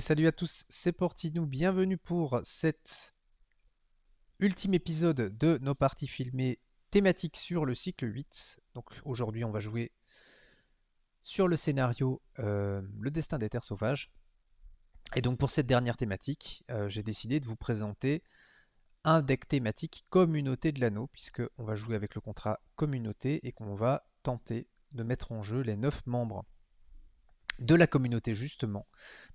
salut à tous, c'est Portinou, bienvenue pour cet ultime épisode de nos parties filmées thématiques sur le cycle 8. Donc aujourd'hui on va jouer sur le scénario euh, Le destin des terres sauvages. Et donc pour cette dernière thématique, euh, j'ai décidé de vous présenter un deck thématique communauté de l'anneau, puisqu'on va jouer avec le contrat communauté et qu'on va tenter de mettre en jeu les 9 membres de la communauté justement.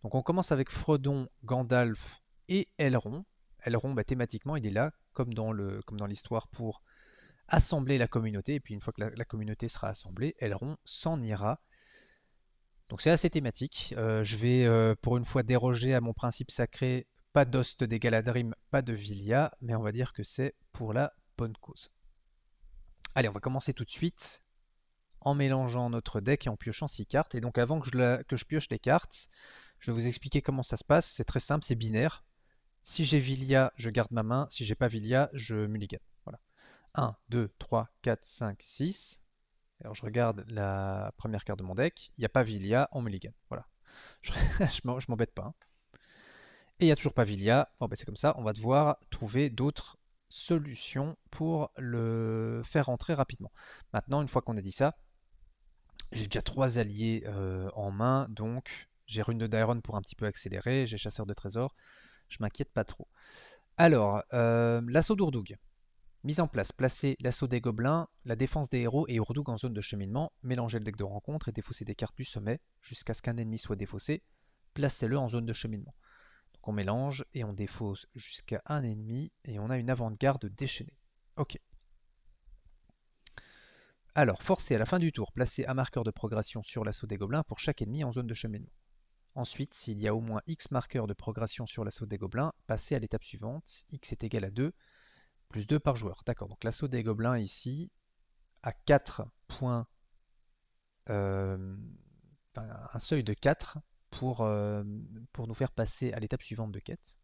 Donc on commence avec Frodon, Gandalf et Elrond. Elrond, bah, thématiquement, il est là, comme dans l'histoire, pour assembler la communauté. Et puis une fois que la, communauté sera assemblée, Elrond s'en ira. Donc c'est assez thématique. Euh, je vais euh, pour une fois déroger à mon principe sacré, pas d'hoste des Galadrim, pas de Vilia, mais on va dire que c'est pour la bonne cause. Allez, on va commencer tout de suite en mélangeant notre deck et en piochant 6 cartes. Et donc avant que je, que je pioche les cartes, je vais vous expliquer comment ça se passe. C'est très simple, c'est binaire. Si j'ai Vilia, je garde ma main. Si j'ai pas Vilia, je mulligan. Voilà. 1, 2, 3, 4, 5, 6. Alors je regarde la première carte de mon deck. Il n'y a pas Vilia, on mulligan. Voilà. Je, je m'embête pas. Hein. Et il n'y a toujours pas Vilia. Bon, ben, c'est comme ça, on va devoir trouver d'autres solutions pour le faire rentrer rapidement. Maintenant, une fois qu'on a dit ça, j'ai déjà trois alliés euh, en main, donc j'ai Rune de Dairon pour un petit peu accélérer, j'ai Chasseur de Trésors, je m'inquiète pas trop. Alors, euh, l'assaut d'Ourdoug. Mise en place, placer l'assaut des gobelins, la défense des héros et Ourdoug en zone de cheminement, mélanger le deck de rencontre et défausser des cartes du sommet jusqu'à ce qu'un ennemi soit défaussé, placez-le en zone de cheminement. Donc on mélange et on défausse jusqu'à un ennemi et on a une avant-garde déchaînée. Ok. Alors, forcez à la fin du tour, placez un marqueur de progression sur l'assaut des gobelins pour chaque ennemi en zone de cheminement. Ensuite, s'il y a au moins X marqueurs de progression sur l'assaut des gobelins, passez à l'étape suivante, X est égal à 2, plus 2 par joueur. D'accord, donc l'assaut des gobelins ici a 4 points, euh, un seuil de 4 pour, euh, pour nous faire passer à l'étape suivante de quête.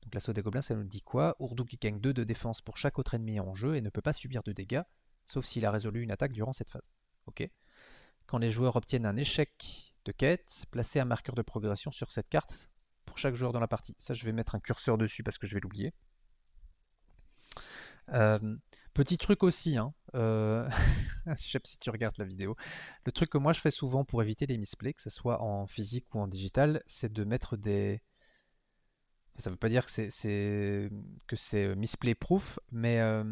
Donc l'assaut des gobelins, ça nous dit quoi Urdu qui gagne 2 de défense pour chaque autre ennemi en jeu et ne peut pas subir de dégâts, sauf s'il a résolu une attaque durant cette phase. Ok. Quand les joueurs obtiennent un échec de quête, placez un marqueur de progression sur cette carte pour chaque joueur dans la partie. Ça, je vais mettre un curseur dessus parce que je vais l'oublier. Euh, petit truc aussi, hein, euh, sais pas si tu regardes la vidéo, le truc que moi je fais souvent pour éviter les misplays, que ce soit en physique ou en digital, c'est de mettre des... Ça ne veut pas dire que c'est misplay proof, mais euh,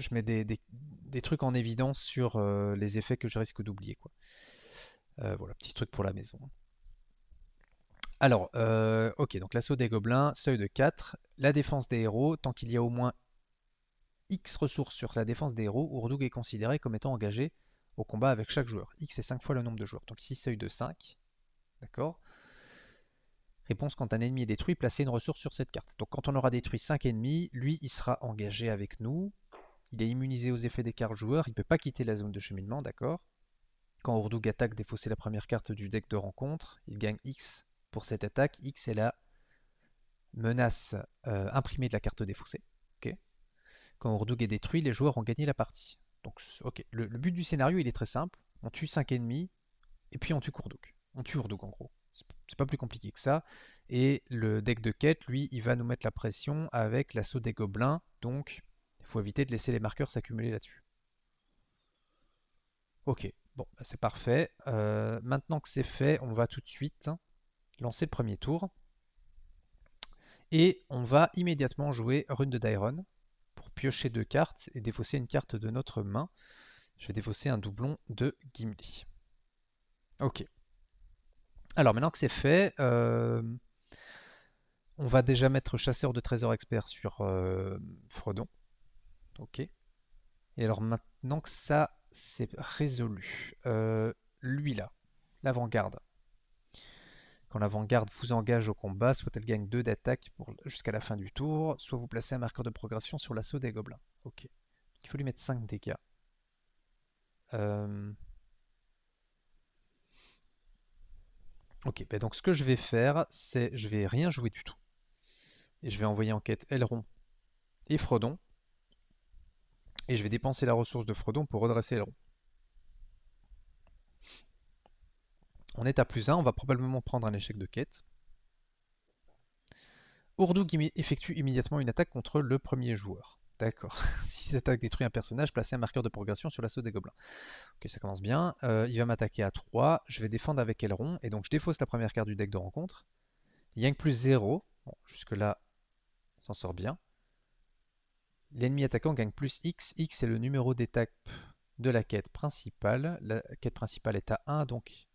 je mets des, trucs en évidence sur euh, les effets que je risque d'oublier. Euh, voilà, petit truc pour la maison. Alors, euh, ok, donc l'assaut des gobelins, seuil de 4, la défense des héros, tant qu'il y a au moins X ressources sur la défense des héros, Urdug est considéré comme étant engagé au combat avec chaque joueur. X est 5 fois le nombre de joueurs. Donc ici, seuil de 5. D'accord Réponse quand un ennemi est détruit, placer une ressource sur cette carte. Donc quand on aura détruit 5 ennemis, lui, il sera engagé avec nous. Il est immunisé aux effets des cartes joueurs, il ne peut pas quitter la zone de cheminement, d'accord Quand Urdug attaque défausser la première carte du deck de rencontre, il gagne X pour cette attaque. X est la menace euh, imprimée de la carte défaussée. ok Quand Urdug est détruit, les joueurs ont gagné la partie. Donc, ok. Le, but du scénario, il est très simple. On tue 5 ennemis, et puis on tue Ourdug. On tue Urdug en gros. C'est pas plus compliqué que ça. Et le deck de quête, lui, il va nous mettre la pression avec l'assaut des gobelins. Donc, il faut éviter de laisser les marqueurs s'accumuler là-dessus. Ok, bon, bah, c'est parfait. Euh, maintenant que c'est fait, on va tout de suite lancer le premier tour. Et on va immédiatement jouer Rune de Dairon pour piocher deux cartes et défausser une carte de notre main. Je vais défausser un doublon de Gimli. Ok. Alors maintenant que c'est fait, euh, on va déjà mettre chasseur de trésors expert sur fredon euh, Frodon. Ok. Et alors maintenant que ça c'est résolu, euh, lui là, l'avant-garde. Quand l'avant-garde vous engage au combat, soit elle gagne 2 d'attaque jusqu'à la fin du tour, soit vous placez un marqueur de progression sur l'assaut des gobelins. Ok. il faut lui mettre 5 dégâts. Euh, ok, ben donc ce que je vais faire, c'est je vais rien jouer du tout. Et je vais envoyer en quête Elrond et Frodon et je vais dépenser la ressource de Fredon pour redresser Elrond. On est à plus 1, on va probablement prendre un échec de quête. Ourdou qui effectue immédiatement une attaque contre le premier joueur. D'accord. si cette attaque détruit un personnage, placez un marqueur de progression sur l'assaut des gobelins. Ok, ça commence bien. Euh, il va m'attaquer à 3. Je vais défendre avec Elrond. Et donc je défausse la première carte du deck de rencontre. Yang plus 0. jusque-là, on s'en sort bien. L'ennemi attaquant gagne plus X. X est le numéro d'étape de la quête principale. La quête principale est à 1, donc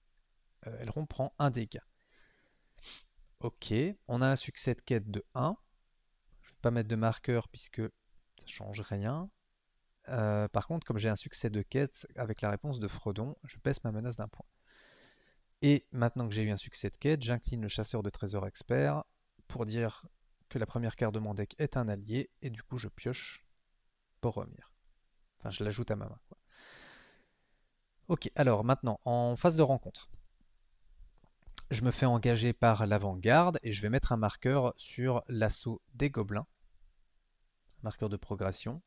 euh, elle reprend 1 dégât. Ok, on a un succès de quête de 1. Je ne vais pas mettre de marqueur puisque ça ne change rien. Euh, par contre, comme j'ai un succès de quête avec la réponse de Fredon, je baisse ma menace d'un point. Et maintenant que j'ai eu un succès de quête, j'incline le chasseur de trésors expert pour dire que la première carte de mon deck est un allié, et du coup je pioche pour Boromir. Enfin, je l'ajoute à ma main. Ok, alors maintenant, en phase de rencontre, je me fais engager par l'avant-garde et je vais mettre un marqueur sur l'assaut des gobelins. Marqueur de progression.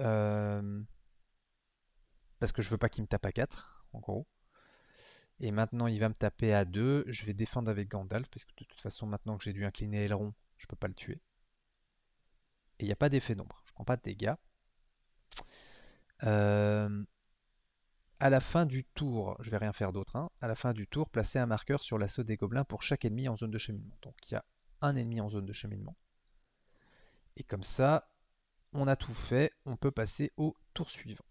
Euh, parce que je veux pas qu'il me tape à 4, en gros. Et maintenant, il va me taper à 2. Je vais défendre avec Gandalf, parce que de toute façon, maintenant que j'ai dû incliner Aileron, je peux pas le tuer. Et il n'y a pas d'effet nombre. je prends pas de dégâts. Euh, à la fin du tour, je vais rien faire d'autre, hein. à la fin du tour, placer un marqueur sur l'assaut des gobelins pour chaque ennemi en zone de cheminement. Donc il y a un ennemi en zone de cheminement. Et comme ça, on a tout fait, on peut passer au tour suivant.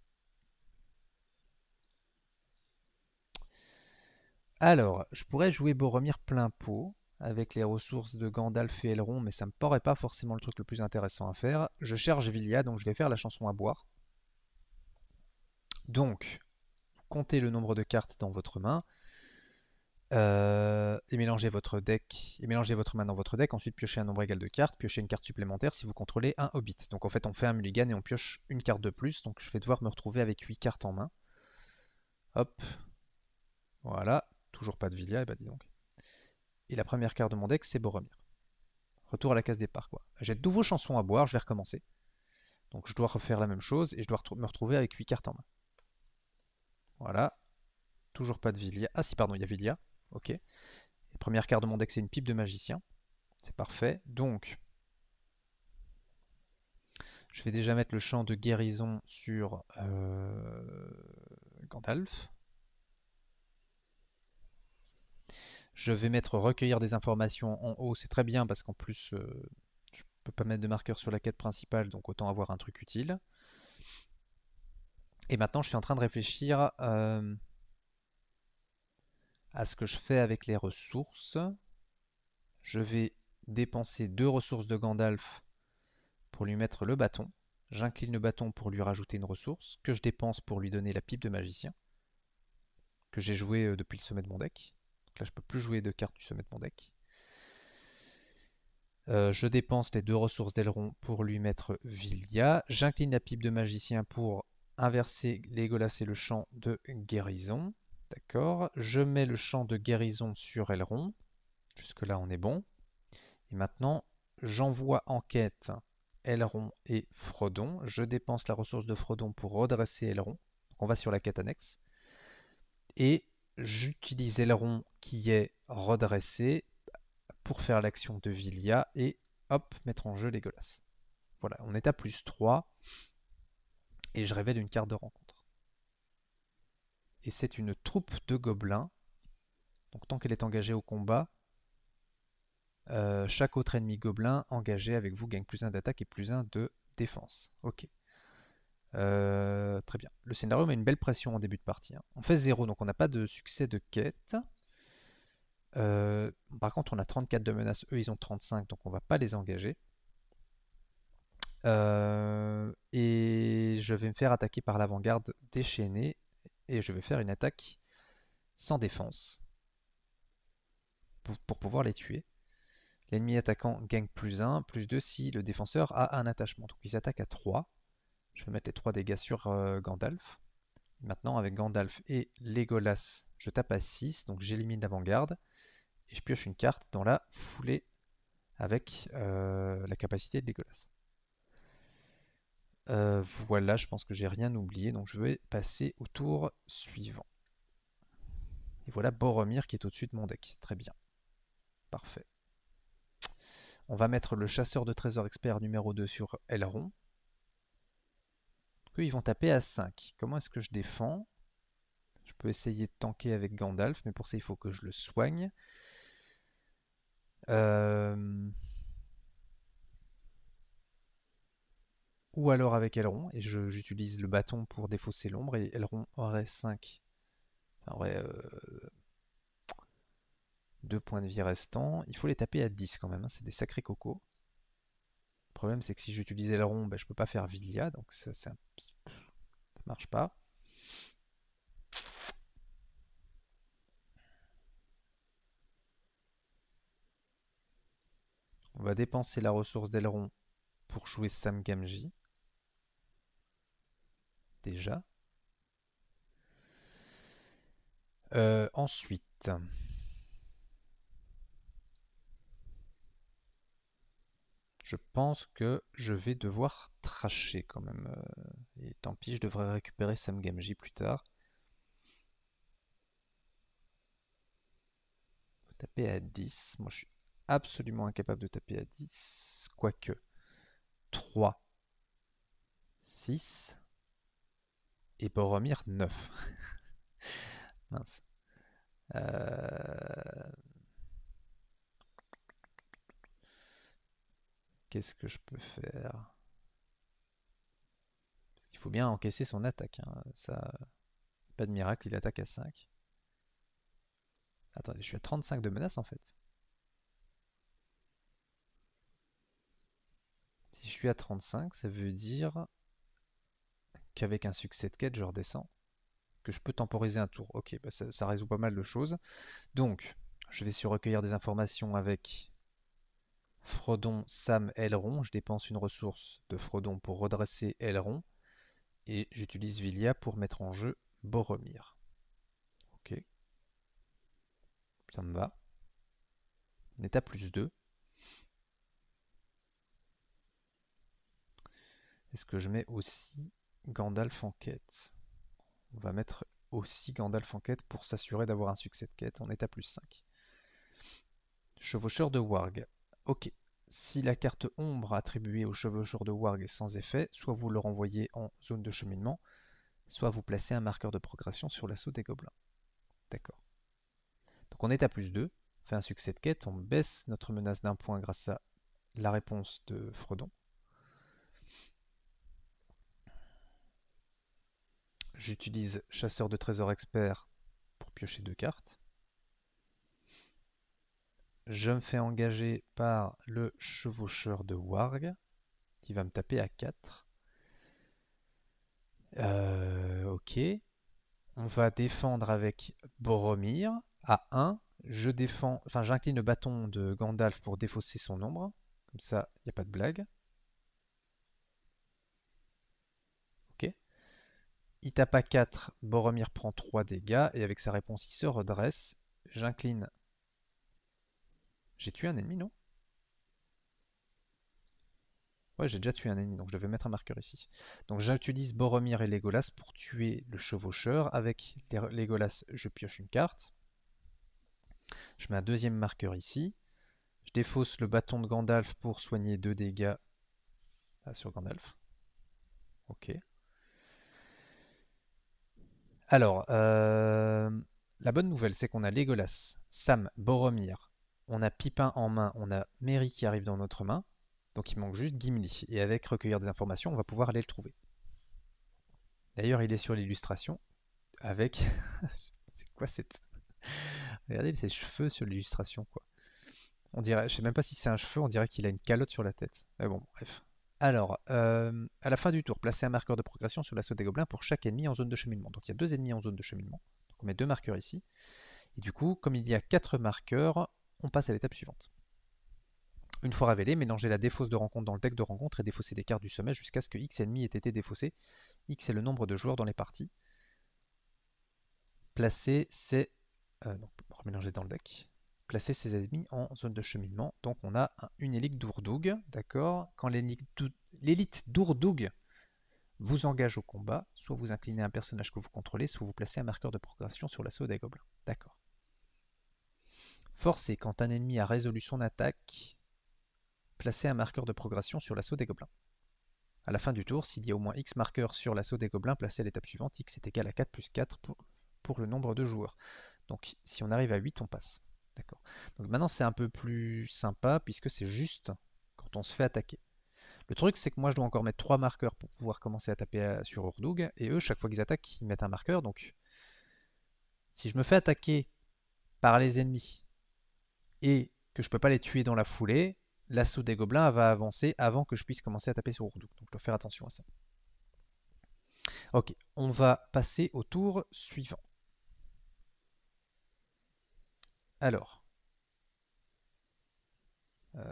Alors, je pourrais jouer Boromir plein pot avec les ressources de Gandalf et Elrond, mais ça me paraît pas forcément le truc le plus intéressant à faire. Je cherche Vilia, donc je vais faire la chanson à boire. Donc, vous comptez le nombre de cartes dans votre main. Euh, et mélangez votre deck et mélangez votre main dans votre deck, ensuite piochez un nombre égal de cartes, piochez une carte supplémentaire si vous contrôlez un hobbit. Donc en fait on fait un mulligan et on pioche une carte de plus, donc je vais devoir me retrouver avec 8 cartes en main. Hop, voilà, toujours pas de Vilia, et eh bah ben, dis donc. Et la première carte de mon deck, c'est Boromir. Retour à la case départ, quoi. J'ai de nouveaux chansons à boire, je vais recommencer. Donc je dois refaire la même chose et je dois me retrouver avec 8 cartes en main. Voilà. Toujours pas de Vilia. Ah si, pardon, il y a Vilia. Ok. La première carte de mon deck, c'est une pipe de magicien. C'est parfait. Donc, je vais déjà mettre le champ de guérison sur euh, Gandalf. Je vais mettre recueillir des informations en haut, c'est très bien parce qu'en plus je euh, je peux pas mettre de marqueur sur la quête principale, donc autant avoir un truc utile. Et maintenant je suis en train de réfléchir euh, à ce que je fais avec les ressources. Je vais dépenser deux ressources de Gandalf pour lui mettre le bâton. J'incline le bâton pour lui rajouter une ressource, que je dépense pour lui donner la pipe de magicien, que j'ai joué euh, depuis le sommet de mon deck je peux plus jouer de cartes du sommet de mon deck. Euh, je dépense les deux ressources d'aileron pour lui mettre Vilia. J'incline la pipe de magicien pour inverser Legolas et le champ de guérison. D'accord. Je mets le champ de guérison sur aileron. Jusque-là, on est bon. Et maintenant, j'envoie en quête aileron et Frodon. Je dépense la ressource de Frodon pour redresser aileron. on va sur la quête annexe. Et j'utilise aileron qui est redressé pour faire l'action de Vilia et hop, mettre en jeu les Golas. Voilà, on est à plus 3 et je rêvais d'une carte de rencontre. Et c'est une troupe de gobelins. Donc tant qu'elle est engagée au combat, euh, chaque autre ennemi gobelin engagé avec vous gagne plus 1 d'attaque et plus 1 de défense. Ok. Euh, très bien. Le scénario met une belle pression en début de partie. Hein. On fait 0, donc on n'a pas de succès de quête. Euh, par contre, on a 34 de menaces, eux ils ont 35, donc on va pas les engager. Euh, et je vais me faire attaquer par l'avant-garde déchaînée, et je vais faire une attaque sans défense pour, pouvoir les tuer. L'ennemi attaquant gagne plus 1, plus 2 si le défenseur a un attachement. Donc ils attaquent à 3. Je vais mettre les 3 dégâts sur euh, Gandalf. Maintenant, avec Gandalf et Legolas, je tape à 6, donc j'élimine l'avant-garde et je pioche une carte dans la foulée avec euh, la capacité de dégueulasse. Euh, voilà, je pense que j'ai rien oublié, donc je vais passer au tour suivant. Et voilà Boromir qui est au-dessus de mon deck. Très bien. Parfait. On va mettre le chasseur de trésors expert numéro 2 sur Elrond. Eux, ils vont taper à 5. Comment est-ce que je défends Je peux essayer de tanker avec Gandalf, mais pour ça, il faut que je le soigne. Euh, Ou alors avec Elrond et j'utilise le bâton pour défausser l'ombre, et Elrond aurait 5. Aurait 2 euh, points de vie restants. Il faut les taper à 10 quand même, hein, c'est des sacrés cocos. Le problème c'est que si j'utilise Elrond ben, je peux pas faire Vilia, donc ça, ça, ça marche pas. On va dépenser la ressource d'aileron pour jouer Sam Gamji. Déjà. Euh, ensuite. Je pense que je vais devoir tracher quand même. Euh, et tant pis, je devrais récupérer Sam Gamji plus tard. Faut taper à 10. Moi, je suis absolument incapable de taper à 10, quoique 3, 6 et remire 9. Mince. Euh, qu'est-ce que je peux faire Il faut bien encaisser son attaque. Hein. pas de miracle, il attaque à 5. Attendez, je suis à 35 de menace en fait. je suis à 35, ça veut dire qu'avec un succès de quête, je redescends. Que je peux temporiser un tour. Ok, bah, ça, résout pas mal de choses. Donc, je vais sur recueillir des informations avec Frodon, Sam, Elrond. Je dépense une ressource de Frodon pour redresser Elrond Et j'utilise Vilia pour mettre en jeu Boromir. Ok. Ça me va. à plus 2. Est-ce que je mets aussi Gandalf en quête On va mettre aussi Gandalf en quête pour s'assurer d'avoir un succès de quête. On est à plus 5. Chevaucheur de Warg. Ok. Si la carte ombre attribuée au chevaucheur de Warg est sans effet, soit vous le renvoyez en zone de cheminement, soit vous placez un marqueur de progression sur l'assaut des gobelins. D'accord. Donc on est à plus 2. On fait un succès de quête, on baisse notre menace d'un point grâce à la réponse de Fredon. j'utilise chasseur de trésors expert pour piocher deux cartes. Je me fais engager par le chevaucheur de Warg qui va me taper à 4. Euh, ok. On va défendre avec Boromir à 1. Je défends, enfin j'incline le bâton de Gandalf pour défausser son ombre. Comme ça, il n'y a pas de blague. Il tape à 4, Boromir prend 3 dégâts, et avec sa réponse il se redresse. J'incline. J'ai tué un ennemi, non Ouais, j'ai déjà tué un ennemi, donc je devais mettre un marqueur ici. Donc j'utilise Boromir et Legolas pour tuer le chevaucheur. Avec Legolas, je pioche une carte. Je mets un deuxième marqueur ici. Je défausse le bâton de Gandalf pour soigner 2 dégâts sur Gandalf. Ok. Alors, euh, la bonne nouvelle, c'est qu'on a Legolas, Sam, Boromir, on a Pipin en main, on a Merry qui arrive dans notre main, donc il manque juste Gimli. Et avec recueillir des informations, on va pouvoir aller le trouver. D'ailleurs, il est sur l'illustration avec. c'est quoi cette. Regardez ses cheveux sur l'illustration, quoi. On dirait, je sais même pas si c'est un cheveu, on dirait qu'il a une calotte sur la tête. Mais bon, bref. Alors, euh, à la fin du tour, placez un marqueur de progression sur l'assaut des gobelins pour chaque ennemi en zone de cheminement. Donc il y a deux ennemis en zone de cheminement. on met deux marqueurs ici. Et du coup, comme il y a quatre marqueurs, on passe à l'étape suivante. Une fois révélé, mélangez la défausse de rencontre dans le deck de rencontre et défaussez des cartes du sommet jusqu'à ce que X ennemis aient été défaussés. X est le nombre de joueurs dans les parties. Placer, c'est... Euh, remélanger dans le deck placer ses ennemis en zone de cheminement. Donc on a une élite d'Ourdoug, d'accord Quand l'élite d'Ourdoug vous engage au combat, soit vous inclinez un personnage que vous contrôlez, soit vous placez un marqueur de progression sur l'assaut des gobelins. D'accord. Forcez quand un ennemi a résolu son attaque, placez un marqueur de progression sur l'assaut des gobelins. A la fin du tour, s'il y a au moins X marqueurs sur l'assaut des gobelins, placez à l'étape suivante, X est égal à 4 plus 4 pour le nombre de joueurs. Donc si on arrive à 8, on passe. D'accord. Donc maintenant c'est un peu plus sympa puisque c'est juste quand on se fait attaquer. Le truc c'est que moi je dois encore mettre trois marqueurs pour pouvoir commencer à taper euh, sur Urdug et eux chaque fois qu'ils attaquent ils mettent un marqueur donc si je me fais attaquer par les ennemis et que je peux pas les tuer dans la foulée, l'assaut des gobelins va avancer avant que je puisse commencer à taper sur Urdug. Donc je dois faire attention à ça. Ok, on va passer au tour suivant. Alors. Euh,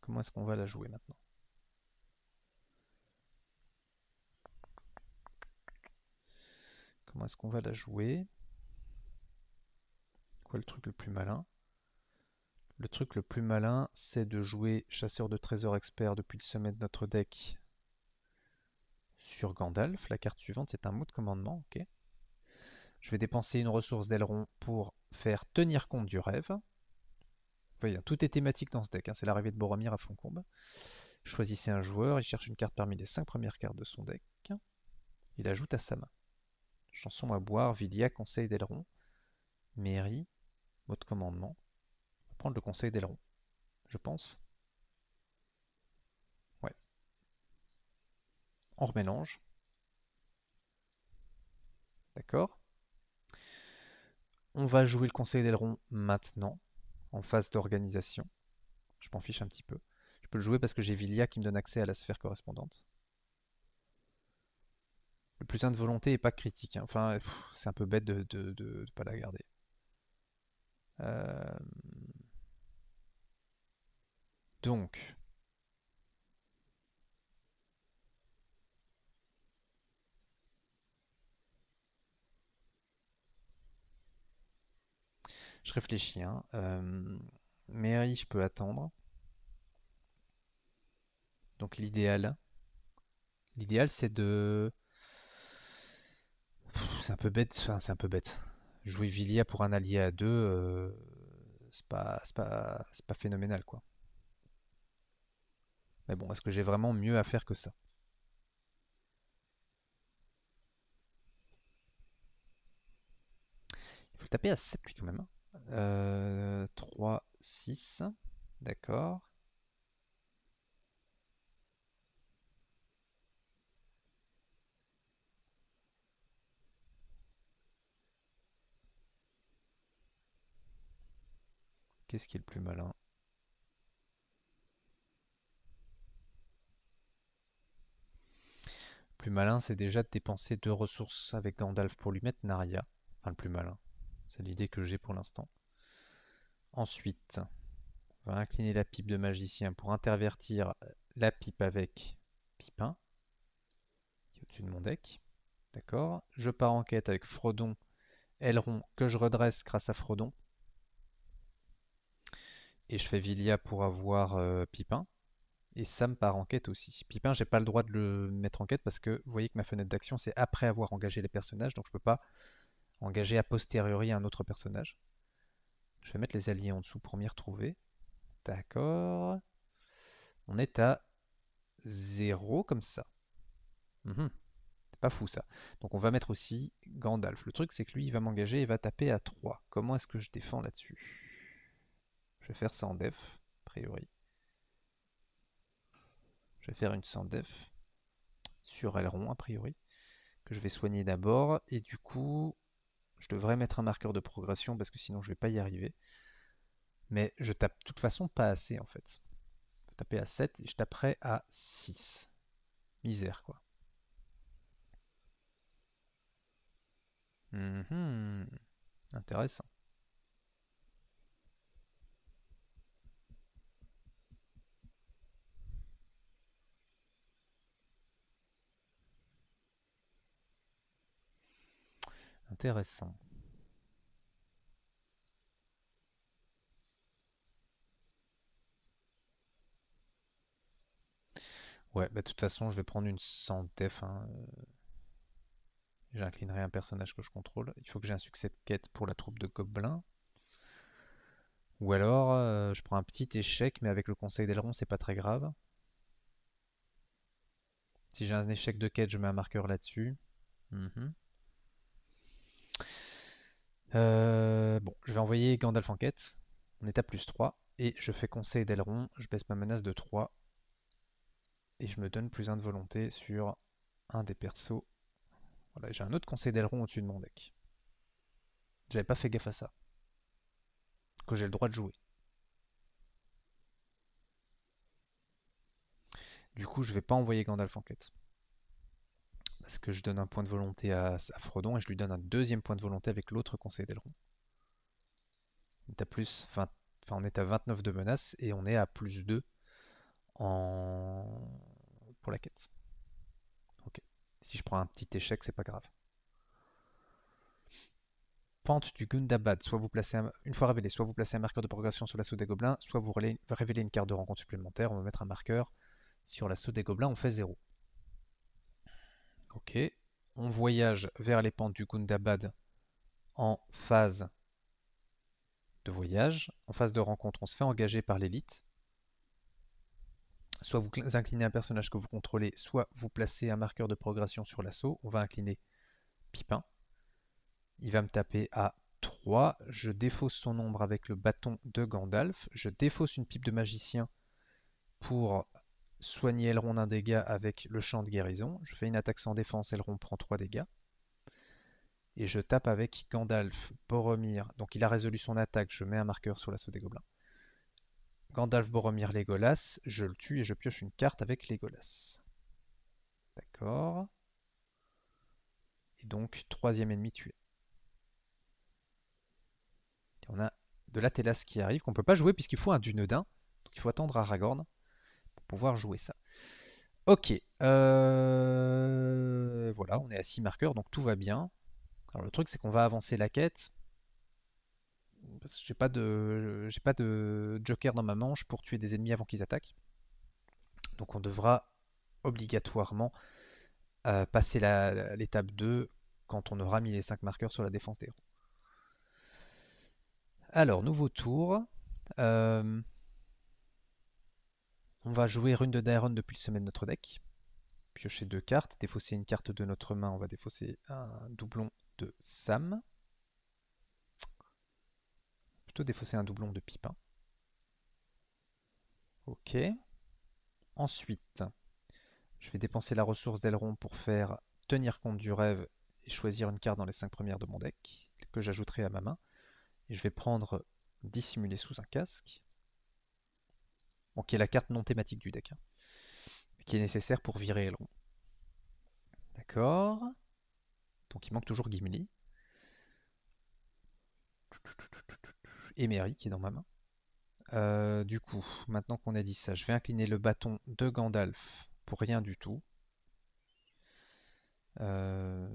comment est-ce qu'on va la jouer maintenant Comment est-ce qu'on va la jouer Quoi le truc le plus malin Le truc le plus malin, c'est de jouer chasseur de trésors expert depuis le sommet de notre deck sur Gandalf. La carte suivante, c'est un mot de commandement, ok. Je vais dépenser une ressource d'aileron pour faire tenir compte du rêve. voyez, tout est thématique dans ce deck, hein. c'est l'arrivée de Boromir à Foncombe. Choisissez un joueur, il cherche une carte parmi les 5 premières cartes de son deck. Il ajoute à sa main. Chanson à boire, Vidia, Conseil d'Aileron, Mairie, mot de commandement. prendre le Conseil d'Aileron, je pense. Ouais. On remélange. D'accord on va jouer le conseil d'aileron maintenant, en phase d'organisation. Je m'en fiche un petit peu. Je peux le jouer parce que j'ai Vilia qui me donne accès à la sphère correspondante. Le plus 1 de volonté est pas critique. Hein. Enfin, c'est un peu bête de ne pas la garder. Euh, donc, Je réfléchis. Hein. Euh, je peux attendre. Donc l'idéal. L'idéal, c'est de. C'est un peu bête. Enfin, c'est un peu bête. Jouer Villia pour un allié à deux, euh, pas, c'est pas, pas phénoménal, quoi. Mais bon, est-ce que j'ai vraiment mieux à faire que ça Il faut le taper à 7 lui quand même. Hein. 3, euh, 6. D'accord. Qu'est-ce qui est le plus malin Le plus malin, c'est déjà de dépenser deux ressources avec Gandalf pour lui mettre Naria. Enfin, le plus malin. C'est l'idée que j'ai pour l'instant. Ensuite, on va incliner la pipe de magicien pour intervertir la pipe avec Pipin, qui est au-dessus de mon deck. D'accord. Je pars en quête avec Frodon, Elrond, que je redresse grâce à Frodon. Et je fais Vilia pour avoir euh, Pipin. Et Sam part en quête aussi. Pipin, j'ai pas le droit de le mettre en quête parce que vous voyez que ma fenêtre d'action, c'est après avoir engagé les personnages, donc je peux pas engager a posteriori un autre personnage. Je vais mettre les alliés en dessous pour m'y retrouver. D'accord. On est à 0 comme ça. Mhm. C'est pas fou ça. Donc on va mettre aussi Gandalf. Le truc c'est que lui il va m'engager et va taper à 3. Comment est-ce que je défends là-dessus Je vais faire ça def, a priori. Je vais faire une sans def sur aileron a priori que je vais soigner d'abord et du coup je devrais mettre un marqueur de progression parce que sinon je ne vais pas y arriver. Mais je tape de toute façon pas assez en fait. Je vais taper à 7 et je taperai à 6. Misère quoi. Mhm. intéressant. intéressant Ouais, bah de toute façon, je vais prendre une sans def. Hein. J'inclinerai un personnage que je contrôle. Il faut que j'ai un succès de quête pour la troupe de gobelins. Ou alors, euh, je prends un petit échec, mais avec le conseil d'aileron, c'est pas très grave. Si j'ai un échec de quête, je mets un marqueur là-dessus. Mhm. Euh, bon, je vais envoyer Gandalf en quête. On est à plus 3. Et je fais conseil d'aileron. Je baisse ma menace de 3. Et je me donne plus 1 de volonté sur un des persos. Voilà, j'ai un autre conseil d'aileron au-dessus de mon deck. J'avais pas fait gaffe à ça. Que j'ai le droit de jouer. Du coup, je vais pas envoyer Gandalf en quête que je donne un point de volonté à, Frodon et je lui donne un deuxième point de volonté avec l'autre conseil d'aileron. On est à plus on est à 29 de menace et on est à plus 2 pour la quête. Ok. Si je prends un petit échec, c'est pas grave. Pente du Gundabad. Soit vous placez une fois révélé, soit vous placez un marqueur de progression sur l'assaut des gobelins, soit vous révélez une carte de rencontre supplémentaire. On va mettre un marqueur sur l'assaut des gobelins, on fait 0. Ok. On voyage vers les pentes du Gundabad en phase de voyage. En phase de rencontre, on se fait engager par l'élite. Soit vous inclinez un personnage que vous contrôlez, soit vous placez un marqueur de progression sur l'assaut. On va incliner Pipin. Il va me taper à 3. Je défausse son ombre avec le bâton de Gandalf. Je défausse une pipe de magicien pour soigner Elrond d'un dégât avec le champ de guérison. Je fais une attaque sans défense, Elrond prend 3 dégâts. Et je tape avec Gandalf, Boromir. Donc il a résolu son attaque, je mets un marqueur sur l'assaut des gobelins. Gandalf, Boromir, Legolas, je le tue et je pioche une carte avec Legolas. D'accord. Et donc, troisième ennemi tué. on a de la Télas qui arrive, qu'on ne peut pas jouer puisqu'il faut un Dunedin. Donc il faut attendre Aragorn pouvoir jouer ça. Ok, euh, voilà, on est à 6 marqueurs, donc tout va bien. Alors le truc c'est qu'on va avancer la quête. Parce que j'ai pas de. J'ai pas de joker dans ma manche pour tuer des ennemis avant qu'ils attaquent. Donc on devra obligatoirement euh, passer l'étape 2 quand on aura mis les 5 marqueurs sur la défense des héros. Alors, nouveau tour. Euh, on va jouer Rune de Dairon depuis le sommet de notre deck. Piocher deux cartes, défausser une carte de notre main, on va défausser un doublon de Sam. Plutôt défausser un doublon de Pipin. Ok. Ensuite, je vais dépenser la ressource d'aileron pour faire tenir compte du rêve et choisir une carte dans les cinq premières de mon deck, que j'ajouterai à ma main. Et je vais prendre dissimuler sous un casque qui est la carte non thématique du deck, hein, qui est nécessaire pour virer Elrond. D'accord. Donc il manque toujours Gimli. Et Mary qui est dans ma main. Euh, du coup, maintenant qu'on a dit ça, je vais incliner le bâton de Gandalf pour rien du tout. Euh,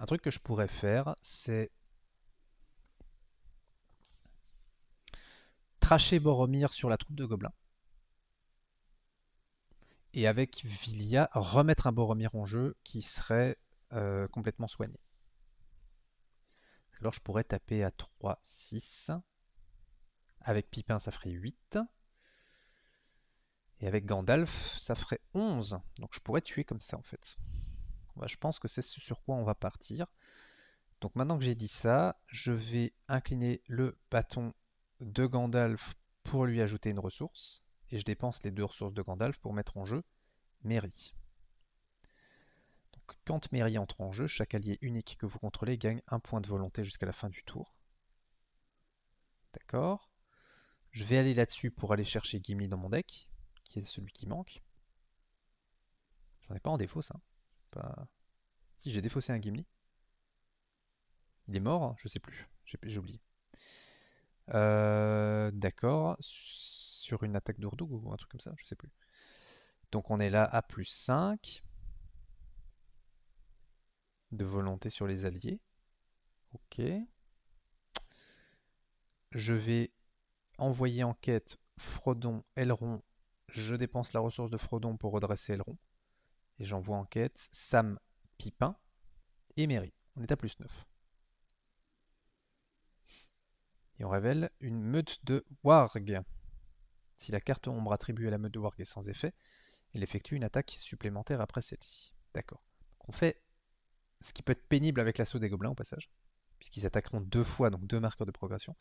Un truc que je pourrais faire, c'est tracher Boromir sur la troupe de gobelins. Et avec Vilia, remettre un Boromir en jeu qui serait euh, complètement soigné. Alors je pourrais taper à 3, 6. Avec Pipin, ça ferait 8. Et avec Gandalf, ça ferait 11. Donc je pourrais tuer comme ça en fait. Bah, je pense que c'est ce sur quoi on va partir. Donc maintenant que j'ai dit ça, je vais incliner le bâton de Gandalf pour lui ajouter une ressource, et je dépense les deux ressources de Gandalf pour mettre en jeu Mary. Donc, quand Mary entre en jeu, chaque allié unique que vous contrôlez gagne un point de volonté jusqu'à la fin du tour. D'accord Je vais aller là-dessus pour aller chercher Gimli dans mon deck, qui est celui qui manque. J'en ai pas en défaut, ça. Hein. Si, j'ai défaussé un Gimli. Il est mort hein, Je sais plus. J'ai oublié. Euh, d'accord, sur une attaque d'Urdug ou un truc comme ça, je sais plus. Donc on est là à plus 5 de volonté sur les alliés. Ok. Je vais envoyer en quête Frodon, Elrond. Je dépense la ressource de Frodon pour redresser Elrond. Et j'envoie en quête Sam, Pipin et Mary. On est à plus 9. Et on révèle une meute de warg. Si la carte ombre attribuée à la meute de warg est sans effet, elle effectue une attaque supplémentaire après celle-ci. D'accord. on fait ce qui peut être pénible avec l'assaut des gobelins au passage, puisqu'ils attaqueront deux fois, donc deux marqueurs de progression.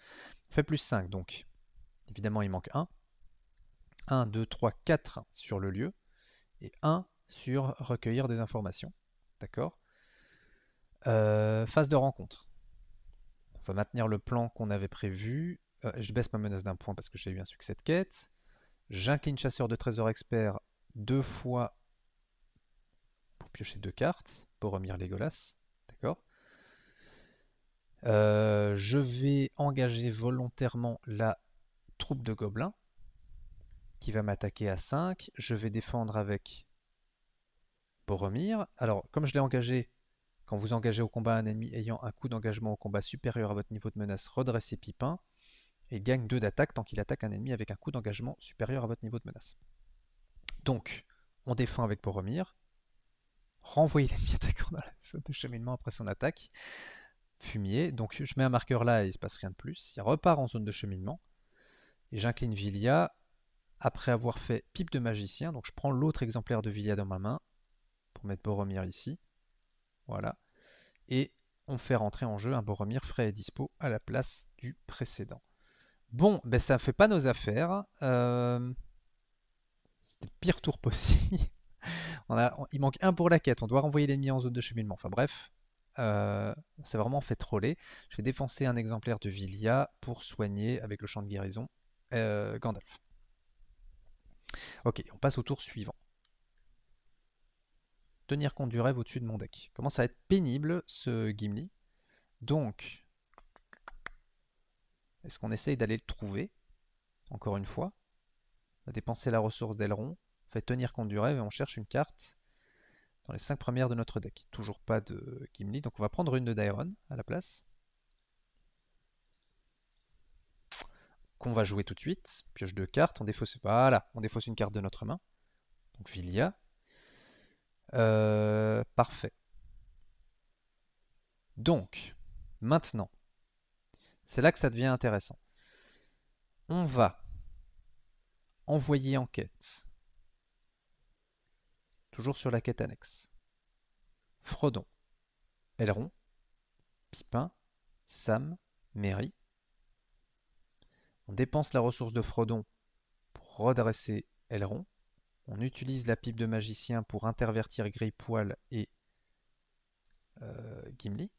On fait plus 5, donc évidemment il manque 1. 1, 2, 3, 4 sur le lieu, et 1 sur recueillir des informations. D'accord euh, Phase de rencontre va maintenir le plan qu'on avait prévu. Euh, je baisse ma menace d'un point parce que j'ai eu un succès de quête. J'incline chasseur de trésor expert deux fois pour piocher deux cartes, pour remire les golas. D'accord euh, Je vais engager volontairement la troupe de gobelins qui va m'attaquer à 5. Je vais défendre avec Boromir. Alors, comme je l'ai engagé, quand vous engagez au combat un ennemi ayant un coup d'engagement au combat supérieur à votre niveau de menace, redressez Pipin et gagne 2 d'attaque tant qu'il attaque un ennemi avec un coup d'engagement supérieur à votre niveau de menace. Donc, on défend avec Boromir, renvoyez l'ennemi attaquant dans la zone de cheminement après son attaque, fumier, donc je mets un marqueur là et il se passe rien de plus, il repart en zone de cheminement, et j'incline Vilia, après avoir fait pipe de magicien, donc je prends l'autre exemplaire de Vilia dans ma main, pour mettre Boromir ici, voilà, et on fait rentrer en jeu un Boromir frais et dispo à la place du précédent. Bon, ben ça ne fait pas nos affaires. Euh, c'était le pire tour possible. on il manque un pour la quête, on doit renvoyer l'ennemi en zone de cheminement. Enfin bref, euh, on vraiment fait troller. Je vais défoncer un exemplaire de Vilia pour soigner avec le champ de guérison euh, Gandalf. Ok, on passe au tour suivant tenir compte du rêve au-dessus de mon deck. Commence à être pénible ce Gimli. Donc, est-ce qu'on essaye d'aller le trouver Encore une fois, on va dépenser la ressource d'aileron, on fait tenir compte du rêve et on cherche une carte dans les cinq premières de notre deck. Toujours pas de Gimli, donc on va prendre une de Dairon à la place. qu'on va jouer tout de suite. Pioche deux cartes, on défausse, voilà, on défausse une carte de notre main. Donc Vilia, euh, parfait. Donc, maintenant, c'est là que ça devient intéressant. On va envoyer enquête. Toujours sur la quête annexe. Frodon, Elrond, Pipin, Sam, Mary. On dépense la ressource de Frodon pour redresser Elrond. On utilise la pipe de magicien pour intervertir Poil et euh, Gimli.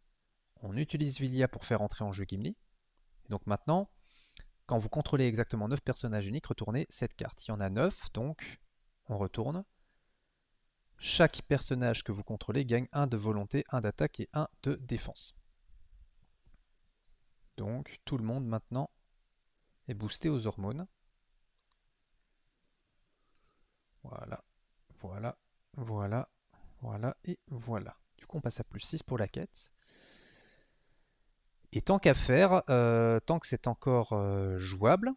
On utilise Vilia pour faire entrer en jeu Gimli. donc maintenant, quand vous contrôlez exactement 9 personnages uniques, retournez cette carte. Il y en a 9, donc on retourne. Chaque personnage que vous contrôlez gagne 1 de volonté, 1 d'attaque et 1 de défense. Donc tout le monde maintenant est boosté aux hormones. Voilà, voilà, voilà, voilà et voilà. Du coup, on passe à plus 6 pour la quête. Et tant qu'à faire, euh, tant que c'est encore euh, jouable,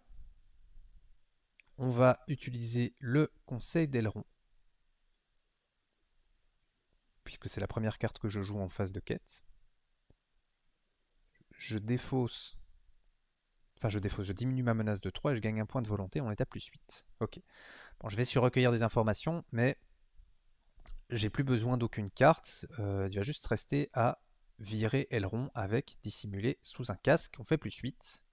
on va utiliser le Conseil d'Aileron. Puisque c'est la première carte que je joue en phase de quête. Je défausse... Enfin, je défausse, je diminue ma menace de 3 et je gagne un point de volonté. On est à plus 8. Ok je vais sur recueillir des informations, mais j'ai plus besoin d'aucune carte. Euh, il va juste rester à virer aileron avec Dissimulé sous un casque. On fait plus 8.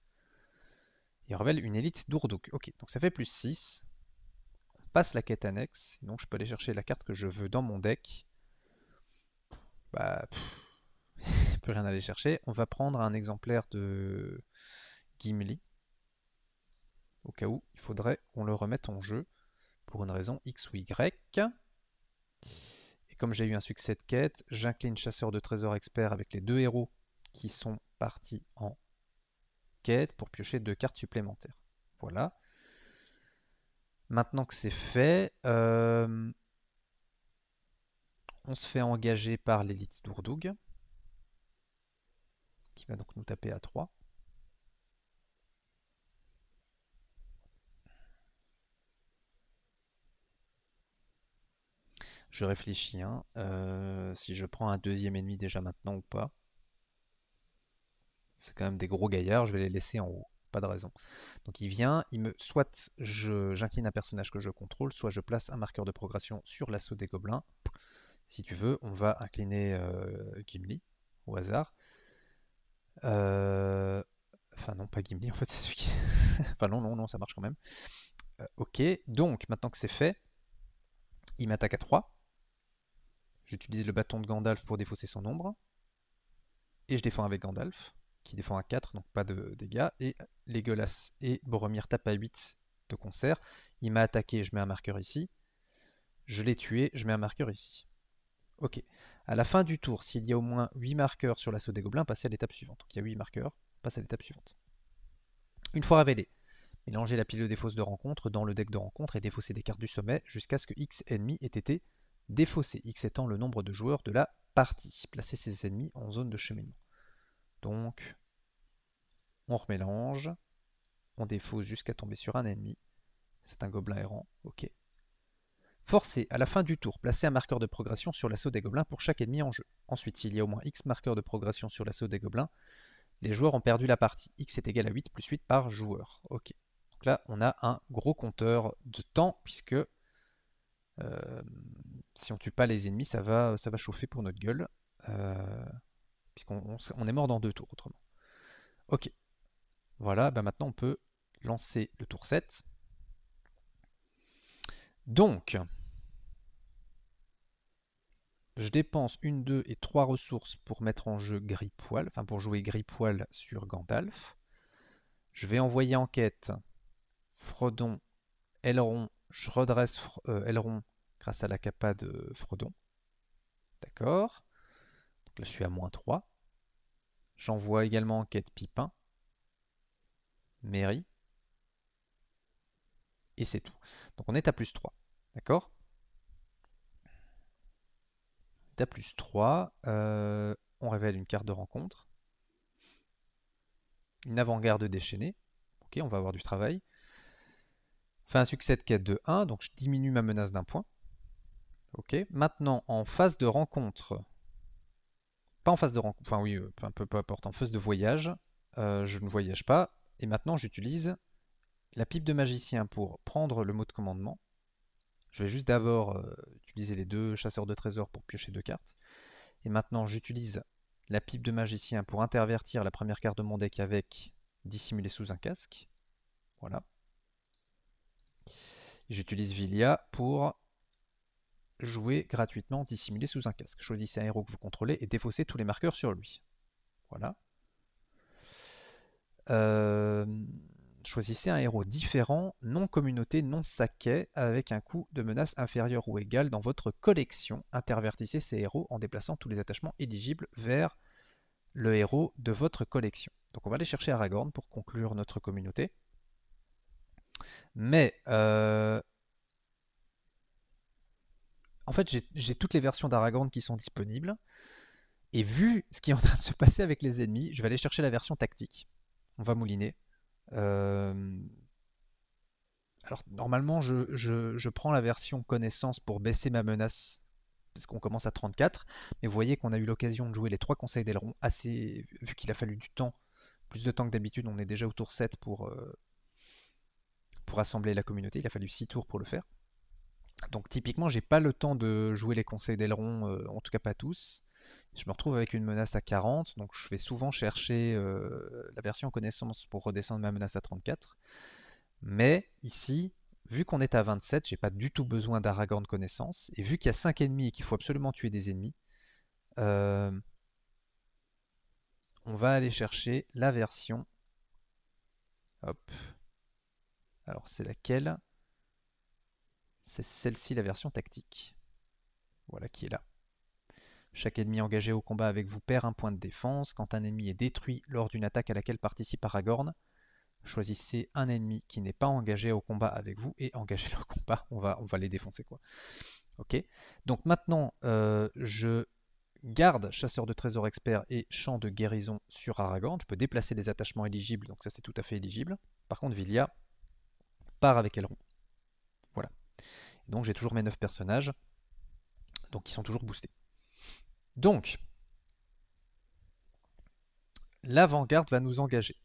Il révèle une élite d'ourdouk. Ok, donc ça fait plus 6. On passe la quête annexe. Donc je peux aller chercher la carte que je veux dans mon deck. Bah, plus rien à aller chercher. On va prendre un exemplaire de Gimli. Au cas où, il faudrait qu'on le remette en jeu pour une raison X ou Y. Et comme j'ai eu un succès de quête, j'incline chasseur de trésors expert avec les deux héros qui sont partis en quête pour piocher deux cartes supplémentaires. Voilà. Maintenant que c'est fait, euh, on se fait engager par l'élite Dourdoug, qui va donc nous taper à 3. Je réfléchis, hein, euh, si je prends un deuxième ennemi déjà maintenant ou pas. C'est quand même des gros gaillards, je vais les laisser en haut, pas de raison. Donc il vient, il me, soit j'incline un personnage que je contrôle, soit je place un marqueur de progression sur l'assaut des gobelins. Si tu veux, on va incliner euh, Gimli, au hasard. Euh, enfin non, pas Gimli, en fait c'est celui qui... enfin non, non, non, ça marche quand même. ok, donc maintenant que c'est fait, il m'attaque à 3. J'utilise le bâton de Gandalf pour défausser son ombre. Et je défends avec Gandalf, qui défend à 4, donc pas de dégâts. Et Legolas et Boromir tapent à 8 de concert. Il m'a attaqué, je mets un marqueur ici. Je l'ai tué, je mets un marqueur ici. Ok. À la fin du tour, s'il y a au moins 8 marqueurs sur l'assaut des gobelins, passez à l'étape suivante. Donc il y a 8 marqueurs, passez à l'étape suivante. Une fois révélé, mélangez la pile de défausse de rencontre dans le deck de rencontre et défaussez des cartes du sommet jusqu'à ce que X ennemi ait été Défausser. x étant le nombre de joueurs de la partie. Placer ses ennemis en zone de cheminement. Donc, on remélange, on défausse jusqu'à tomber sur un ennemi. C'est un gobelin errant, ok. Forcer, à la fin du tour, placer un marqueur de progression sur l'assaut des gobelins pour chaque ennemi en jeu. Ensuite, s'il y a au moins X marqueurs de progression sur l'assaut des gobelins. Les joueurs ont perdu la partie. X est égal à 8 plus 8 par joueur. Ok. Donc là, on a un gros compteur de temps, puisque euh, si on tue pas les ennemis, ça va, ça va chauffer pour notre gueule. Euh, puisqu'on est mort dans deux tours autrement. Ok. Voilà, bah, maintenant on peut lancer le tour 7. Donc, je dépense une, deux et trois ressources pour mettre en jeu poil, enfin pour jouer poil sur Gandalf. Je vais envoyer en quête Frodon, Elrond, je redresse euh, Elrond, grâce à la capa de Fredon. D'accord Donc là, je suis à moins 3. J'envoie également quête Pipin, Mairie, et c'est tout. Donc on est à plus 3. D'accord On est à plus 3. Euh, on révèle une carte de rencontre. Une avant-garde déchaînée. Ok, on va avoir du travail. On fait un succès de quête de 1, donc je diminue ma menace d'un point. Ok. Maintenant, en phase de rencontre, pas en phase de rencontre, enfin oui, euh, un peu, peu importe, en phase de voyage, euh, je ne voyage pas, et maintenant j'utilise la pipe de magicien pour prendre le mot de commandement. Je vais juste d'abord euh, utiliser les deux chasseurs de trésors pour piocher deux cartes. Et maintenant j'utilise la pipe de magicien pour intervertir la première carte de mon deck avec dissimuler sous un casque. Voilà. J'utilise Vilia pour jouer gratuitement dissimulé sous un casque. Choisissez un héros que vous contrôlez et défaussez tous les marqueurs sur lui. Voilà. Euh, choisissez un héros différent, non communauté, non saquet, avec un coût de menace inférieur ou égal dans votre collection. Intervertissez ces héros en déplaçant tous les attachements éligibles vers le héros de votre collection. Donc on va aller chercher Aragorn pour conclure notre communauté. Mais euh, en fait, j'ai toutes les versions d'Aragorn qui sont disponibles. Et vu ce qui est en train de se passer avec les ennemis, je vais aller chercher la version tactique. On va mouliner. Euh, alors, normalement, je, prends la version connaissance pour baisser ma menace, parce qu'on commence à 34. Mais vous voyez qu'on a eu l'occasion de jouer les trois conseils d'aileron assez. Vu qu'il a fallu du temps, plus de temps que d'habitude, on est déjà au tour 7 pour, euh, pour assembler la communauté. Il a fallu 6 tours pour le faire. Donc typiquement, j'ai pas le temps de jouer les conseils d'aileron, euh, en tout cas pas tous. Je me retrouve avec une menace à 40, donc je vais souvent chercher euh, la version connaissance pour redescendre ma menace à 34. Mais ici, vu qu'on est à 27, j'ai pas du tout besoin d'Aragorn connaissance, et vu qu'il y a 5 ennemis et qu'il faut absolument tuer des ennemis, euh, on va aller chercher la version. Hop. Alors c'est laquelle c'est celle-ci la version tactique. Voilà qui est là. Chaque ennemi engagé au combat avec vous perd un point de défense. Quand un ennemi est détruit lors d'une attaque à laquelle participe Aragorn, choisissez un ennemi qui n'est pas engagé au combat avec vous et engagez le au combat. On va, on va les défoncer quoi. Ok. Donc maintenant, euh, je garde chasseur de trésors expert et champ de guérison sur Aragorn. Je peux déplacer les attachements éligibles, donc ça c'est tout à fait éligible. Par contre, Vilia part avec Elrond. Voilà. Donc j'ai toujours mes 9 personnages, donc ils sont toujours boostés. Donc, l'avant-garde va nous engager.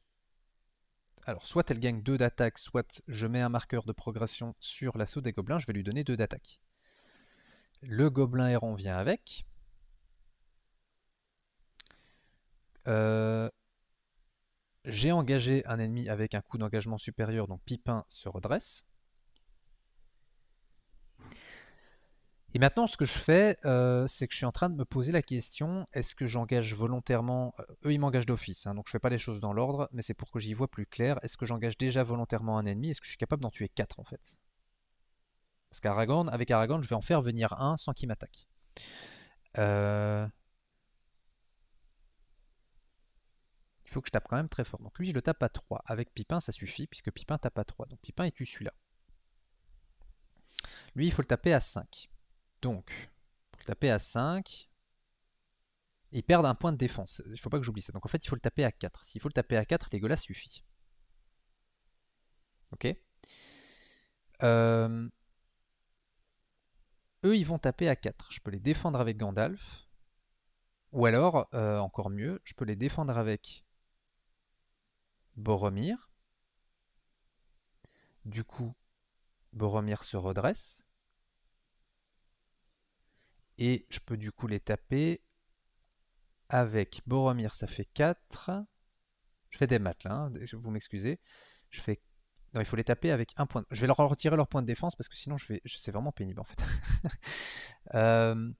Alors, soit elle gagne 2 d'attaque, soit je mets un marqueur de progression sur l'assaut des gobelins, je vais lui donner 2 d'attaque. Le gobelin errant vient avec. Euh, j'ai engagé un ennemi avec un coup d'engagement supérieur, donc Pipin se redresse. Et maintenant, ce que je fais, euh, c'est que je suis en train de me poser la question est-ce que j'engage volontairement euh, Eux, ils m'engagent d'office, hein, donc je ne fais pas les choses dans l'ordre, mais c'est pour que j'y vois plus clair. Est-ce que j'engage déjà volontairement un ennemi Est-ce que je suis capable d'en tuer 4 en fait Parce qu'Aragon, avec Aragorn, je vais en faire venir un sans qu'il m'attaque. Euh, il faut que je tape quand même très fort. Donc lui, je le tape à 3. Avec Pipin, ça suffit, puisque Pipin tape à 3. Donc Pipin, il tue celui-là. Lui, il faut le taper à 5. Donc, pour le taper à 5, ils perdent un point de défense. Il ne faut pas que j'oublie ça. Donc en fait, il faut le taper à 4. S'il faut le taper à 4, les suffit. Ok euh, Eux, ils vont taper à 4. Je peux les défendre avec Gandalf. Ou alors, euh, encore mieux, je peux les défendre avec Boromir. Du coup, Boromir se redresse et je peux du coup les taper avec Boromir ça fait 4 je fais des maths là, hein, vous m'excusez je fais non, il faut les taper avec un point. Je vais leur retirer leur point de défense parce que sinon je vais. C'est vraiment pénible en fait. Euh,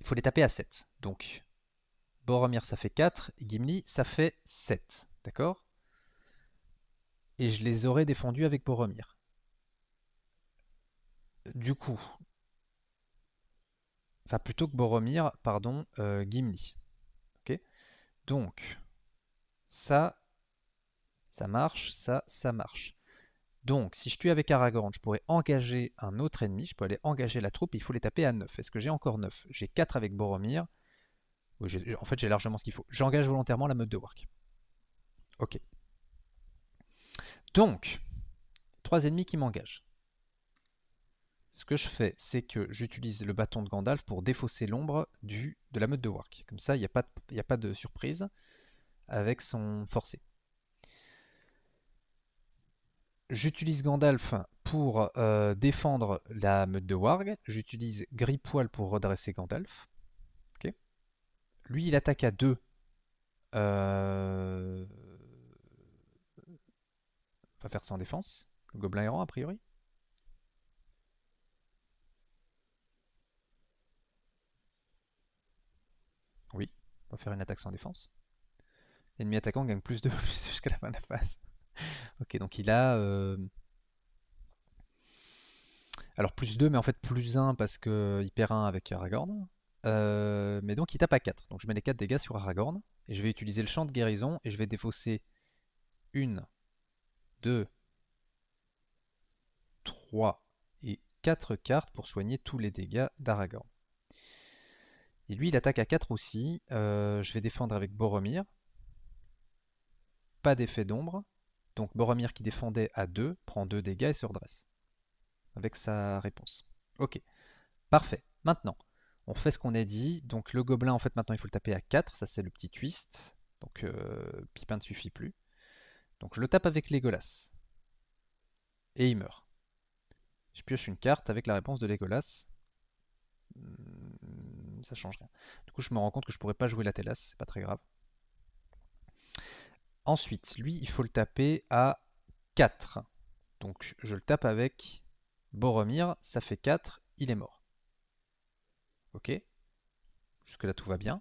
il faut les taper à 7. Donc Boromir ça fait 4, Gimli ça fait 7. D'accord Et je les aurais défendus avec Boromir. Du coup, enfin plutôt que Boromir, pardon, euh, Gimli. Ok. Donc, ça, ça marche, ça, ça marche. Donc, si je tue avec Aragorn, je pourrais engager un autre ennemi, je peux aller engager la troupe, il faut les taper à 9. Est-ce que j'ai encore 9 J'ai 4 avec Boromir. en fait, j'ai largement ce qu'il faut. J'engage volontairement la mode de work. Ok. Donc, trois ennemis qui m'engagent ce que je fais, c'est que j'utilise le bâton de Gandalf pour défausser l'ombre de la meute de Warg. Comme ça, il n'y a, pas de, a pas de surprise avec son forcé. J'utilise Gandalf pour euh, défendre la meute de Warg. J'utilise Gripoil pour redresser Gandalf. Lui, il attaque à deux. va euh, faire sans défense. Le gobelin errant, a priori. faire une attaque sans défense. L'ennemi attaquant gagne plus de plus jusqu'à la fin de la phase. ok, donc il a... Euh, alors plus 2, mais en fait plus 1 parce qu'il perd 1 avec Aragorn. Euh, mais donc il tape à 4. Donc je mets les 4 dégâts sur Aragorn. Et je vais utiliser le champ de guérison. Et je vais défausser 1, 2, 3 et 4 cartes pour soigner tous les dégâts d'Aragorn. Et lui, il attaque à 4 aussi. Euh, je vais défendre avec Boromir. Pas d'effet d'ombre. Donc Boromir qui défendait à 2 prend 2 dégâts et se redresse. Avec sa réponse. Ok. Parfait. Maintenant, on fait ce qu'on a dit. Donc le gobelin, en fait, maintenant, il faut le taper à 4. Ça, c'est le petit twist. Donc euh, Pipin ne suffit plus. Donc je le tape avec Legolas. Et il meurt. Je pioche une carte avec la réponse de Legolas. Hmm ça change rien. Du coup, je me rends compte que je pourrais pas jouer la Télas, c'est pas très grave. Ensuite, lui, il faut le taper à 4. Donc je le tape avec Boromir, ça fait 4, il est mort. Ok Jusque-là, tout va bien.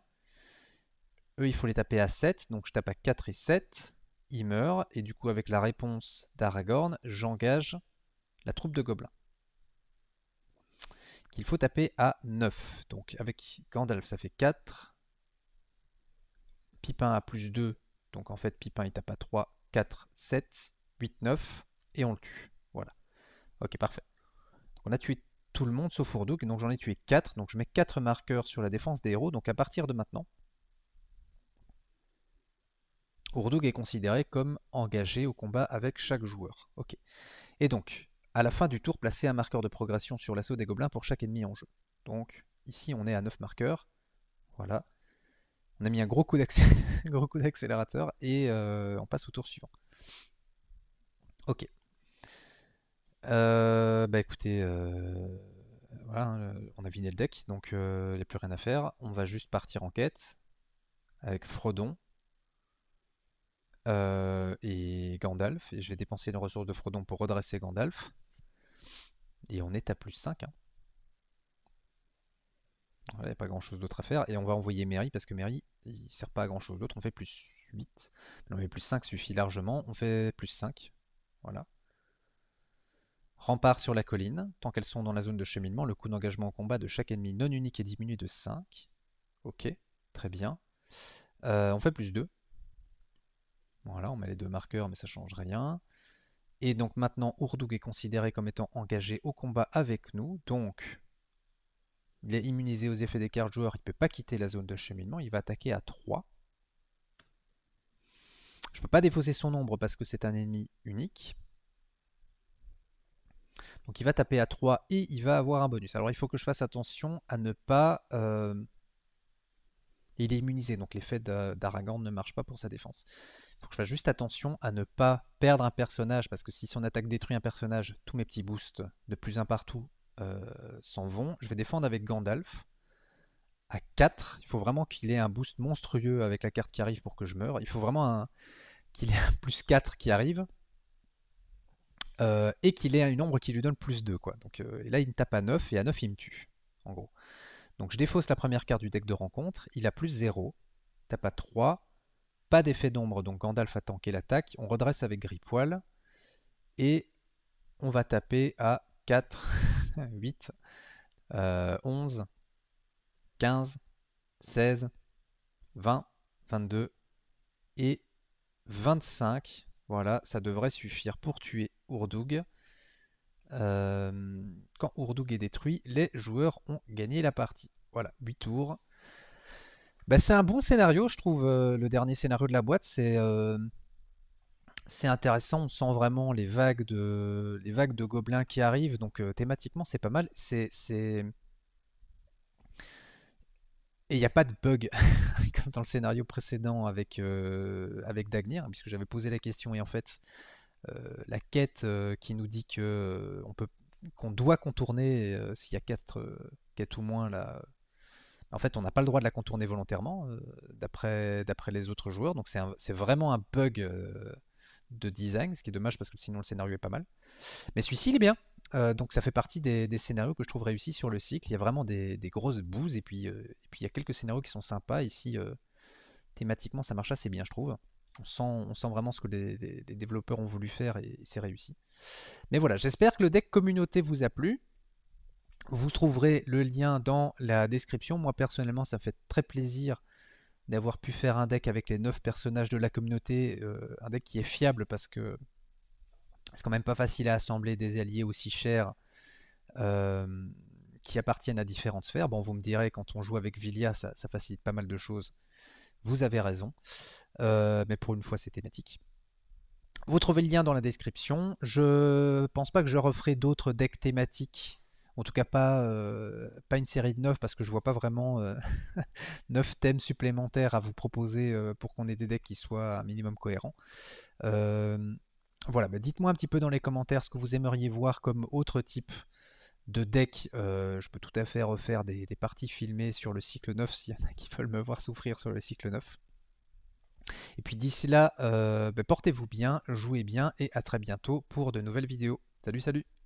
Eux, il faut les taper à 7, donc je tape à 4 et 7, il meurt, et du coup, avec la réponse d'Aragorn, j'engage la troupe de gobelins. Il faut taper à 9. Donc avec Gandalf, ça fait 4. Pipin à plus 2. Donc en fait, Pipin, il tape à 3, 4, 7, 8, 9. Et on le tue. Voilà. Ok, parfait. on a tué tout le monde sauf Urdoug, Donc j'en ai tué 4. Donc je mets 4 marqueurs sur la défense des héros. Donc à partir de maintenant, Urdug est considéré comme engagé au combat avec chaque joueur. Ok. Et donc, à la fin du tour, placez un marqueur de progression sur l'assaut des gobelins pour chaque ennemi en jeu. Donc ici, on est à 9 marqueurs. Voilà. On a mis un gros coup d'accélérateur et euh, on passe au tour suivant. Ok. Euh, bah écoutez, euh, voilà, hein, on a viné le deck, donc il n'y a plus rien à faire. On va juste partir en quête avec Frodon et Gandalf. Et je vais dépenser une ressource de Frodon pour redresser Gandalf. Et on est à plus 5. Il n'y a pas grand chose d'autre à faire. Et on va envoyer Mary parce que Mary, il ne sert pas à grand chose d'autre. On fait plus 8. Non, mais plus 5 suffit largement. On fait plus 5. Voilà. Rempart sur la colline. Tant qu'elles sont dans la zone de cheminement, le coût d'engagement au combat de chaque ennemi non unique est diminué de 5. Ok, très bien. Euh, on fait plus 2. Voilà, on met les deux marqueurs, mais ça change rien. Et donc maintenant, Urdug est considéré comme étant engagé au combat avec nous. Donc, il est immunisé aux effets des cartes joueurs. Il ne peut pas quitter la zone de cheminement. Il va attaquer à 3. Je ne peux pas défausser son nombre parce que c'est un ennemi unique. Donc il va taper à 3 et il va avoir un bonus. Alors il faut que je fasse attention à ne pas... Euh, il est immunisé, donc l'effet d'Aragorn ne marche pas pour sa défense faut que je fasse juste attention à ne pas perdre un personnage, parce que si son attaque détruit un personnage, tous mes petits boosts de plus un partout euh, s'en vont. Je vais défendre avec Gandalf à 4. Il faut vraiment qu'il ait un boost monstrueux avec la carte qui arrive pour que je meure. Il faut vraiment qu'il ait un plus 4 qui arrive. Euh, et qu'il ait une ombre qui lui donne plus 2. Quoi. Donc, euh, et là, il me tape à 9, et à 9, il me tue, en gros. Donc je défausse la première carte du deck de rencontre, il a plus 0, tape à 3, pas d'effet d'ombre, donc Gandalf a tanké l'attaque. On redresse avec Gripoil. Et on va taper à 4, 8, 11, 15, 16, 20, 22 et 25. Voilà, ça devrait suffire pour tuer Urdug. Euh, quand Urdug est détruit, les joueurs ont gagné la partie. Voilà, 8 tours. Bah, c'est un bon scénario, je trouve. Euh, le dernier scénario de la boîte, euh, c'est intéressant. On sent vraiment les vagues de les vagues de gobelins qui arrivent. Donc euh, thématiquement, c'est pas mal. C'est et il n'y a pas de bug comme dans le scénario précédent avec avec Dagnir, hein, puisque j'avais posé la question et en fait la quête qui nous dit que on peut qu'on doit contourner s'il y a quatre quêtes ou moins là en fait, on n'a pas le droit de la contourner volontairement, euh, d'après les autres joueurs. Donc c'est vraiment un bug euh, de design, ce qui est dommage parce que sinon le scénario est pas mal. Mais celui-ci, il est bien. Euh, donc ça fait partie des, scénarios que je trouve réussis sur le cycle. Il y a vraiment des, grosses bouses et puis, il y a quelques scénarios qui sont sympas. Ici, thématiquement, ça marche assez bien, je trouve. On sent, vraiment ce que les, développeurs ont voulu faire et c'est réussi. Mais voilà, j'espère que le deck communauté vous a plu. Vous trouverez le lien dans la description. Moi personnellement, ça me fait très plaisir d'avoir pu faire un deck avec les 9 personnages de la communauté, euh, un deck qui est fiable parce que c'est quand même pas facile à assembler des alliés aussi chers euh, qui appartiennent à différentes sphères. Bon, vous me direz, quand on joue avec Vilia, ça, facilite pas mal de choses. Vous avez raison, euh, mais pour une fois, c'est thématique. Vous trouvez le lien dans la description. Je pense pas que je referai d'autres decks thématiques en tout cas, pas, pas une série de 9 parce que je vois pas vraiment neuf 9 thèmes supplémentaires à vous proposer pour qu'on ait des decks qui soient un minimum cohérents. voilà, bah, dites-moi un petit peu dans les commentaires ce que vous aimeriez voir comme autre type de deck. je peux tout à fait refaire des, parties filmées sur le cycle 9 s'il y en a qui veulent me voir souffrir sur le cycle 9. Et puis d'ici là, bah, portez-vous bien, jouez bien et à très bientôt pour de nouvelles vidéos. Salut, salut